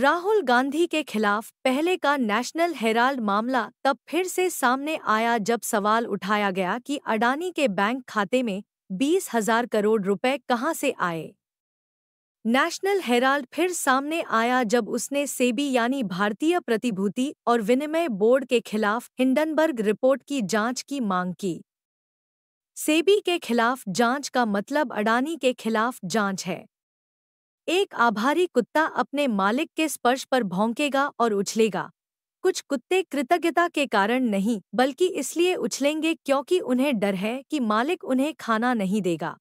राहुल गांधी के खिलाफ पहले का नेशनल हेराल्ड मामला तब फिर से सामने आया जब सवाल उठाया गया कि अडानी के बैंक खाते में बीस हजार करोड़ रुपए कहां से आए नेशनल हेराल्ड फिर सामने आया जब उसने सेबी यानी भारतीय प्रतिभूति और विनिमय बोर्ड के खिलाफ हिंडनबर्ग रिपोर्ट की जांच की मांग की सेबी के खिलाफ जांच का मतलब अडानी के खिलाफ जांच है एक आभारी कुत्ता अपने मालिक के स्पर्श पर भौंकेगा और उछलेगा कुछ कुत्ते कृतज्ञता के कारण नहीं बल्कि इसलिए उछलेंगे क्योंकि उन्हें डर है कि मालिक उन्हें खाना नहीं देगा